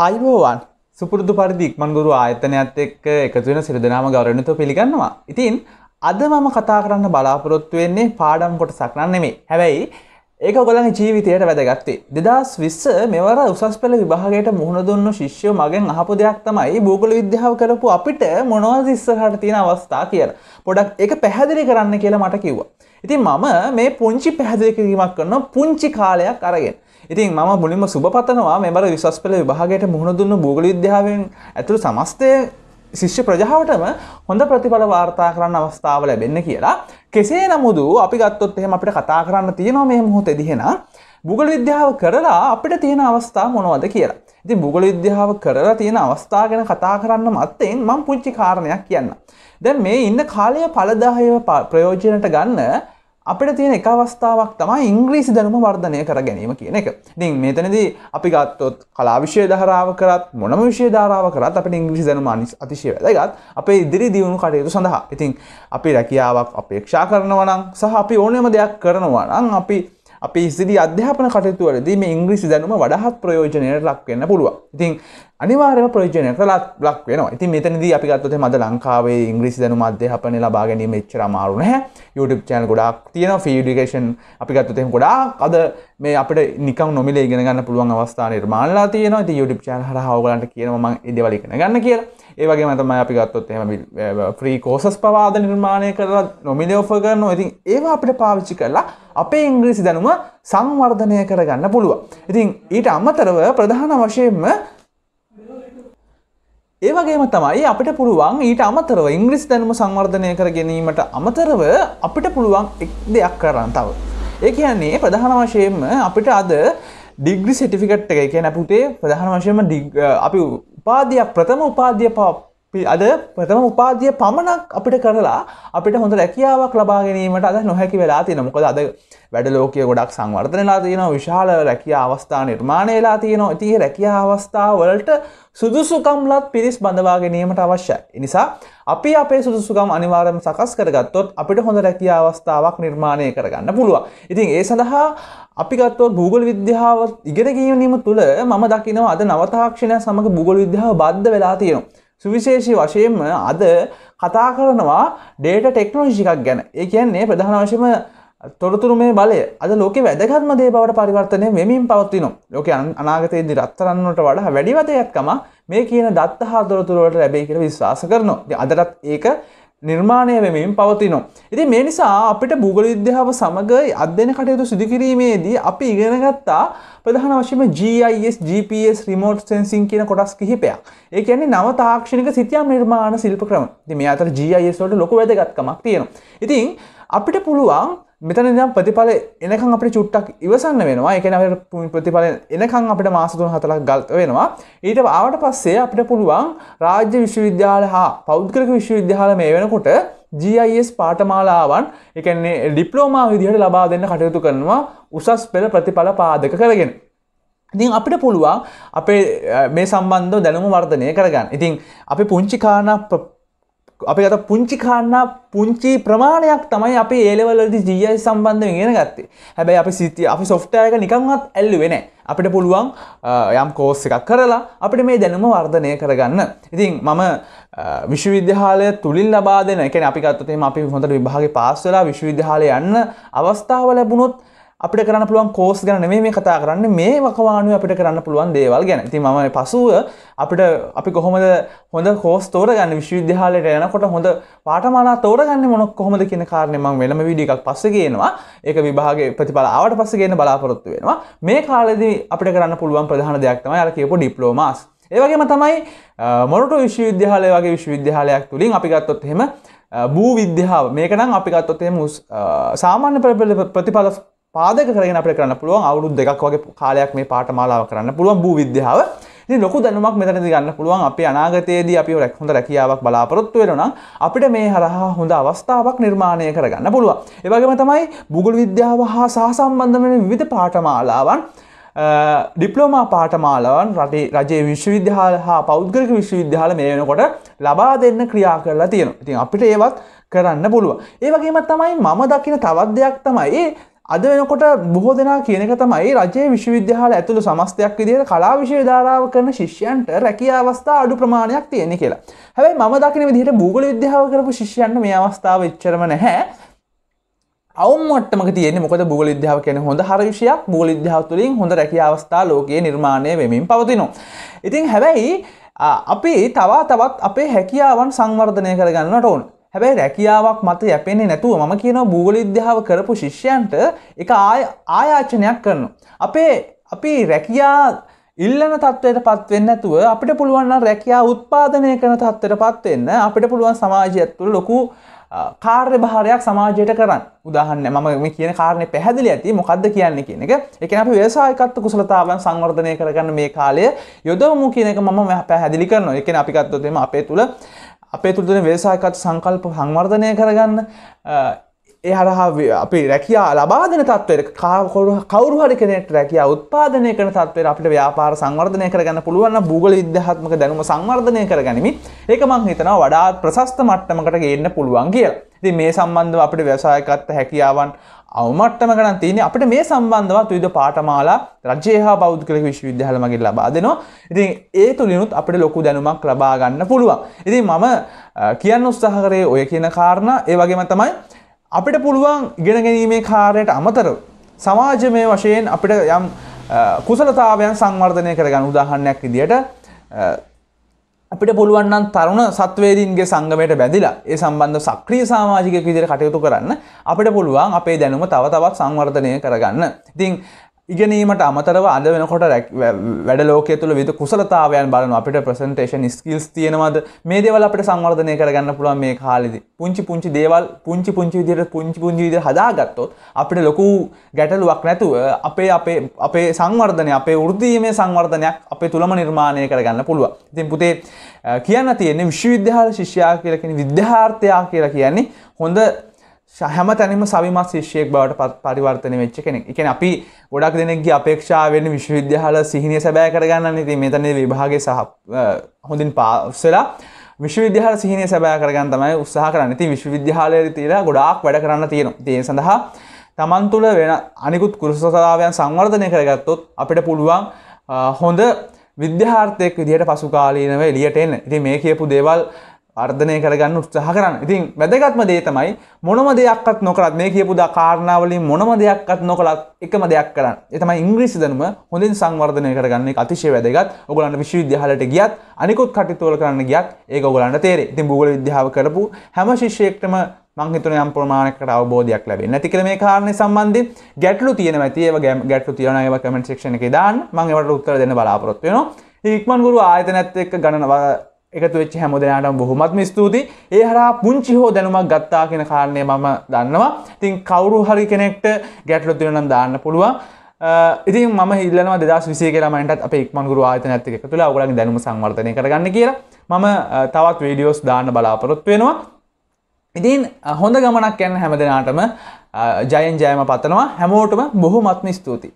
ආයුබෝවන් සුපුරදු පරිදි ඉක්මන්ගුරු ආයතනයක්ත් එක්ක එකතුවෙන සිරදනාම ගෞරණතු පිළිගන්නවා. ඉතින් අද මම කතා කරන්න බලාපොරොත්තු වෙන්නේ පාඩම් කොට සක්නන් නෙමේ හැබැයි ඒක ගොලන් ජීවිතයට වැදගත්තේ. දෙදස් විස්ස මෙවර උසස් පෙළ විභාගයට මුහුණ දුන්න ශිෂ්‍යෝ මගෙන් අහපු දෙයක් තමයි භූගල විද්‍යාව කරපු අපිට මොනවද ඉස්සරහට තියෙන අවස්ථා කියලා. පොඩක් ඒක පැහැදිලි කරන්න කියලා මට කිව්වා. ඉතින් මම මේ පුංචි පැහැදිලි කිරීමක් කරනවා පුංචි කාලයක් අරගෙන. ඉතින් මම මුලින්ම සුබපතනවා මෙබර විශස් පෙළ විභාගයට මුහුණ දුන්න භූගල විද්‍යාවෙන් ඇතුළු සමස්තය ශිෂ්‍ය ප්‍රජාවටම හොඳ ප්‍රතිඵල වාර්තා කරන්න අවස්ථාව ලැබෙන්න කියලා. කෙසේ නමුදු අපි ගත්තොත් එහෙම අපිට කතා කරන්න තියෙනවා මේ මොහොතේ දිහෙන භූගල විද්‍යාව කරලා අපිට තියෙන අවස්ථා මොනවද කියලා. ඉතින් භූගල විද්‍යාව කරලා තියෙන අවස්ථා ගැන කතා කරන්න මත්තෙන් මම පුංචි කාරණයක් කියන්න. දැන් මේ ඉන්න කාලය පළදාහයව ප්‍රයෝජනට ගන්න අපිට තියෙන එක අවස්ථාවක් තමයි ඉංග්‍රීසි දැනුම වර්ධනය කර ගැනීම කියන එක. ඉතින් මෙතනදී අපි ගත්තොත් කලා විෂය ධාරාව කරත් මොනම විෂය ධාරාව කරත් අපිට ඉංග්‍රීසි දැනුම අතිශය වැදගත්. අපේ ඉදිරි දියුණු කටයුතු සඳහා. ඉතින් අපි රැකියාවක් අපේක්ෂා කරනවා නම් සහ අපි ඕනෑම දෙයක් කරනවා නම් අපි අපි ඉසිරි අධ්‍යාපන කටයුතුවලදී මේ ඉංග්‍රීසි දැනුම වඩහත් ප්‍රයෝජනයට ලක් වෙන්න පුළුවන්. ඉතින් අනිවාරම ප්‍රයෝජනයට ලත් ලක් වෙන ඉති මෙතනද අපිගත්තේ මද ලංකාවේ ඉංග්‍රිසි දනු මධ්‍යහපන ලබා ගැනීම ච්චර මාරුන හැ YouTube චෑන ගොඩක් තියෙන ෆිඩිකේෂන් අපිගත්තතෙම ගොඩාක් අද මේ අපට නික නොමිල ඉගෙනගන්න පුළුවන් අවස්ථාන නිර්මාණලා තියෙන ති YouTube චෑන හර හවගලන්ට කියනම ඉදවලිගෙන ගන්න කියලා ඒවගේ මතම අපිගත්තොත් එම ෆ්‍රී කෝසස් පවාද නිර්මාණය කරලා නොමිල ඔෆ කරන්න ඉතින් ඒවා අපිට පාවිච්චි කරලා අපේ ඉංග්‍රීසි දැනුම සංවර්ධනය කරගන්න පුළුව ඉතින් ඊට අම්මතරව ප්‍රධාන වශයෙන්ම ඒවගේම තමයි අපිට පුළුවන් ඊට අමතරව ඉංග්‍රිස් දැනුම සංවර්ධනය කර ගැනීමට අමතරව අපිට පුළුවන් එක් දෙයක් කරන්න තව. ඒ කියන්නේ ප්‍රධාන වශයෙන්ම අපිට අද ඩිග්‍රි සටිෆිකට් එක කියන පුතේ ප්‍රධාන වශයෙන්ම අපි උපාධයක් ප්‍රථම උපාධිය අද ප්‍රථම උපාදිය පමණක් අපිට කරලා අපිට හොඳ රැකියාවක් ලබා ගැනීමට අද නොහැකි වෙලා තියෙන මොකද අද වැඩ ලෝකයේ ගොඩක් සංවර්ධනලා තියෙනවා විශාල රැකියා අවස්ථා නිර්මාණයලා තියෙනවා ඉතින් මේ රැකියා අවස්ථා වලට සුදුසුකම්ලත් පිරිස් බඳවා ගැනීමට අවශ්‍යයි. නිසා අපි අපේ සුදුසුකම් අනිවාර්යයෙන්ම සකස් කරගත්තොත් අපිට හොඳ රැකියා අවස්ථාවක් නිර්මාණය කරගන්න පුළුවන්. ඉතින් ඒ සඳහා අපි ගත්තොත් Google විද්‍යාව ඉගෙන ගැනීම තුළ මම දකිනවා අද නව තාක්ෂණය සමග Google විද්‍යාව බද්ධ වෙලා තියෙනවා. සුවිශේෂී වශයෙන්ම අද කතා කරනවා ඩේට ටෙක්නෝජිකක් ගැන ඒ කියන්නේ ප්‍රධාන වශයම තොරතුරු මේ බලය අද ලෝක වැදගත්ම දේ බවට පරිවර්තනය මෙමින් පවත්තිනවා ලෝක අනාගතයේදී රත්තරන්නට වඩා වැඩිවතයක්කම මේ කියන දත්තහා තොරතුරුවට ලැබේ කියර විශ්වාස කරනවා අදටත් ඒක නිර්මාණය වෙමින් පවතිනවා. ඉති මේ නිසා අපිට භූගල විද්‍යාව සමඟ අධ්‍යන කටයුතු සිදුකිරීමේදී අපි ඉගෙනගත්තා ප්‍රධාන වශයම GIS GPS රිමෝට් සෙන්සින් කියන කොටස් කිහිපයක් ඒ කියන්නේ නව තාක්ෂණික සිතියම් නිර්මාණ ශිල්ප ක්‍රම. ඉතින් මේ අතර GIS වලට ලොකු වැදගත්කමක් තියෙනවා. ඉතින් අපිට පුළුවන් මෙතන දම් ප්‍රතිඵල එනකං අපට චුට්ටක් ඉවසන්න වෙනවා එකන ප්‍රතිඵල එනකං අපට මාසතුන් හතලක් ගල්ත වෙනවා ඊට ආවට පස්සේ අපිට පුළුවන් රාජ්‍ය විශ්වවිද්‍යාල හා පෞද්ගලක විශ්වවිද්‍යාල මේ වෙනකොට GIS පාටමාලාවන් එකන්නේ ඩිප්ලෝමා විදිහට ලබා දෙන්න කටයුතු කරනවා උසස් පෙළ ප්‍රතිඵල පාදක කරගෙන. ඉතින් අපිට පුළුවන් අපේ මේ සම්බන්ධ දැනුම වර්ධනය කරගන්න. ඉතින් අපි පුංචි කාරණා අපි අත පුංචි කාන්නා පුංචි ප්‍රමාණයක් තමයි අපි ඒලවලදි ජීයි සම්බන්ධ ගෙන ගත්තේ හැබැයි අපි සිතිය අපි සොෆ්ටයක නිකන්වත් ඇල්ලුවෙන අපිට පුළුවන් යම් කෝස් එකක් කරලා අපිට මේ දැනුම වර්ධනය කරගන්න ඉතින් මම විශ්වවිද්‍යාලය තුළින් ලබා දෙන එකන අපිගත්තතේ අපි හොඳට විභාග පාස්සලා විශ්වවිද්‍යාලය යන්න අවස්ථාව ලැබුණොත් අපිට කරන්න පුළුවන් කෝස් ගැන නෙමෙයි මේ කතා කරන්නේ මේ වකවානුවේ අපිට කරන්න පුළුවන් දේවල් ගැන. ඉතින් මම පසුව අපිට අපි කොහොමද හොඳ කෝස් තෝරගන්නේ විශ්වවිද්‍යාලයට යනකොට හොඳ පාඨමාලා තෝරගන්නේ මොන කොහොමද කියන කාරණේ මම වෙනම වීඩියෝ එකක් පස්සේ ගේනවා. ඒක විභාගයේ ප්‍රතිඵල ආවට පස්සේ ගේන්න බලාපොරොත්තු වෙනවා. මේ කාලෙදී අපිට කරන්න පුළුවන් ප්‍රධාන දෙයක් තමයි අර කියපු ඩිප්ලෝමාස්. ඒ වගේම තමයි මොරටු විශ්වවිද්‍යාලය වගේ විශ්වවිද්‍යාලයක් තුලින් අපි ගත්තොත් එහෙම භූ විද්‍යාව මේකනම් අපි ගත්තොත් එහෙම සාමාන්‍ය ප්‍රතිඵල පාදක කරගෙන අපට කරන්න පුළුවන් අවුරුදු දෙකක් වගේ කාලයක් මේ පාඨමාලාව කරන්න පුළුවන් භූ විද්‍යාව. ඉතින් ලොකු දැනුමක් මෙතනදී ගන්න පුළුවන් අපේ අනාගතයේදී අපි හොඳ රැකියාවක් බලාපොරොත්තු වෙනවා නම් අපිට මේ හරහා හොඳ අවස්ථාවක් නිර්මාණය කරගන්න පුළුවන්. ඒ වගේම තමයි භූගෝල විද්‍යාව හා සහසම්බන්ධ වෙන විවිධ පාඨමාලාවන් ඩිප්ලෝමා පාටමාලවන් රටේ රජයේ විශ්වවිද්‍යාල හා පෞද්ගලික විශ්වවිද්‍යාල මේ වෙනකොට ලබා දෙන්න ක්‍රියා කරලා තියෙනවා. ඉතින් අපිට ඒවත් කරන්න පුළුවන්. ඒ වගේම තමයි මම දකින තවත් දෙයක් තමයි ඒ අද වෙනකොට බොහෝ දෙනා කියනක තමයි රජයේ විශ්වවිද්‍යාල ඇතුළු සමස්තයක් විදිහට කලා විෂය ධාරාව කරන ශිෂ්‍යන්ට රැකිය අවස්ථා අඩු ප්‍රමාණයක් තියෙන කියලා. හැබැයි මම දකින විදිහට භූගල විද්‍යාව කරපු ශිෂ්‍යයන්ට මේ අවස්ථාව එච්චරම නැහැ. අවමටම තියන මොක බූල විද්‍යාව කියන හොඳ හරිවිෂයක් බූල විද්‍යාව තුළින් හොඳ රැකි අවස්ථා ලෝකයේ නිර්මාණය වෙමින් පවතිනවා. ඉතින් හැබැයි අපි තවා තවත් අපේ හැකියාවන් සංවර්ධනය කරගන්නට ඕන්. හැබැයි රැකියාවක් මත යැපෙන්නේ නැතුව මම කියන භූගල විද්‍යාව කරපු ශිෂ්‍යයන්ට එක ආයාචනයක් කරනු. අපේ අපි රැකයා ඉල්ලන තත්ත්වයට පත්වෙන්න ඇතුව අපිට පුළුවන් රැකයා උත්පාදනය කරන තත්ත්වයට පත්වෙන්න අපිට පුළුවන් සමාජයත්තුළ ලොකු කාර්ය භාරයක් සමාජයට කරන්න උදාහන්න මම කියන කාරණය පැහැදිලි ඇති මොකක්ද කියන්න කියන එක එක අප වේසායකත්ව කුසලතාවන් සංවර්ධනය කරගන්න මේ කාලය යොදවමු කියන එක මම පැහැදිලි කරනවා එකන අපිකත්වතම අපේ තුළ අපේ තුළතුන වේසාකත් සංකල්ප සංවර්ධනය කරගන්න ඒ හරහා අපි රැකයා ලබාදන තත්වයට කාකොරු කවරු හරි කෙනෙට රැකයා උත්පාදනය කන තත්වයට අපිට ව්‍යාපාර සංවර්ධනය කරගන්න පුළුවන් භූගල විද්‍යාත්මක දැනුම සංවර්ධනය කරගනිමි ඒක මං හිතනවා වඩාත් ප්‍රශස්ත මට්ටමකට ගේන්න පුළුවන් කියලා ති මේ සම්බන්ධව අපට වැසායකත්ත හැකියාවන් අවමට්ටමකන තියෙන අපට මේ සම්බන්ධවත් විද පාටමාලා රජයහා බෞද්ධකල විශ්වවිද්‍යාලමගේ ලබා දෙනවා ඉතින් ඒ තුළිනුත් අපට ලොකු දැනුමක් ලබාගන්න පුළුවන් ඉතින් මම කියන්න උත්සාහ කරේ ඔය කියන කාරණ ඒ වගේම තමයි අපිට පුළුවන් ඉගෙන ගැනීමේ කාර්යට අමතරව සමාජමය වශයෙන් අපිට යම් කුසලතාවයන් සංවර්ධනය කරගන්න උදාහරණයක් විදියට අපිට පුළුවන්න්නන් තරුණ සත්වේදීන්ගේ සංගමයට බැඳලා ඒ සම්බන්ධ සක්‍රිය සාමාජික විදිර කටයුතු කරන්න අපිට පුළුවන් අපේ දැනුම තව තවත් සංවර්ධනය කරගන්න. ඉතිං ඉගෙනීමට අමතරව අද වෙනකොට වැඩ ලෝකය තුළ විද කුසලතාවයන් බලන අපිට ප්‍රසන්ටේෂන් ස්කිල්ස් තියෙනවද මේ දේවල් අපිට සංවර්ධනය කරගන්න පුළුවන් මේ කාලෙදි පුංචි පුංචි දේවල් පුංචි පුංචි විදිහට පුංචි පුංචි විදිහට හදාගත්තොත් අපිට ලොකු ගැටලුවක් නැතුව අපේ අපේ අපේ සංවර්ධනය අපේ වෘත්තීයමේ සංවර්ධනයක් අපේ තුලම නිර්මාණය කරගන්න පුළුවන්. ඉතින් පුතේ කියන්න තියෙන්නේ විශ්වවිද්‍යාල ශිෂ්‍යයා කියලා කියන්නේ විද්‍යාර්ථයා කියලා කියන්නේ හොඳ හැම තැනම සවිමත් ශිෂ්‍යයෙක් බවට පරිවර්තන වෙච්ච කෙනෙක් එකන අපි ගොඩක් දෙනෙක්ගේ අපේක්ෂාවෙන් විශ්වවිද්‍යාල සිහිනය සැබෑ කරගන්න නති මෙතන විභාග සහ හොඳින් පාසලා විශ්වවිද්‍යාල සිහිනය සැබෑ කරගන්න තමයි උත්සාහ කරන්න ති විශ්වවිද්‍යාලය තිීලා ගොඩක් වැඩ කරන්න තියෙන දේ සඳහා තමන් තුළ වෙන අනිකුත් කුරුසසලාවයන් සංවර්ධනය කරගත්තොත් අපිට පුළුවන් හොඳ විද්‍යාර්ථයක් විදිහට පසුකාලීනව එලියට එන්න ඉති මේ කියපු දේවල් අර්ධනය කරගන්න උත්සාහ කරන්න ඉතින් වැදගත්ම දේ තමයි මොනම දෙයක්වත් නොකරත් මේ කියපුදා කාරණාවලින් මොනම දෙයක්වත් නොකළත් එකම දෙයක් කරන්න එතම ඉංග්‍රීසි දනම හොඳින් සංවර්ධනය කරගන්න අතිශය වැදගත් ඔගලන්ට විශ්වවිද්‍යාලට ගියත් අනිකුත් කටිතුවල කරන්න ගියත් ඒක ඔගලන්ට තේරේ ඉතින් භූගල විද්‍යාව කරපු හැම ශිෂ්‍යයෙක්ටම මංහිතුන යම් ප්‍රමාණකට අවබෝධයක් ලැබේ නැතිකර මේ කාරණය සම්බන්ධ ගැටලු තියෙන ඇති ඒ ගැටලු තියෙන ඒව කමෙන්ට් සෙක්ෂණ එක දාන් මං ඒවට උත්තර දෙන්න බලාපොරොත්තු වෙනවා ඉක්මන් ගුරු ආයතනත් එක්ක ගණනවා එකතු වෙච්ච හැම දෙනාටම බොහොමත්ම ස්තුතියි. ඒ හරහා පුංචි හෝ දැනුමක් ගත්තා කියන කාරණය මම දන්නවා. ඉතින් කවුරු හරි කෙනෙක්ට ගැටලු තියෙනවා නම් දාන්න පුළුවන්. ඉතින් මම හිල්ලනවා 2020 කියලා මන්ටත් අපේ ඉක්මන් ගුරු ආයතනයත් එක්ක තුලා ඔයගොල්ලන්ගේ දැනුම සංවර්ධනය කරගන්න කියලා. මම තවත් වීඩියෝස් දාන්න බලාපොරොත්තු වෙනවා. ඉතින් හොඳ ගමනක් යන හැම දෙනාටම ජයෙන් ජයම පතනවා. හැමෝටම බොහොමත්ම ස්තුතියි.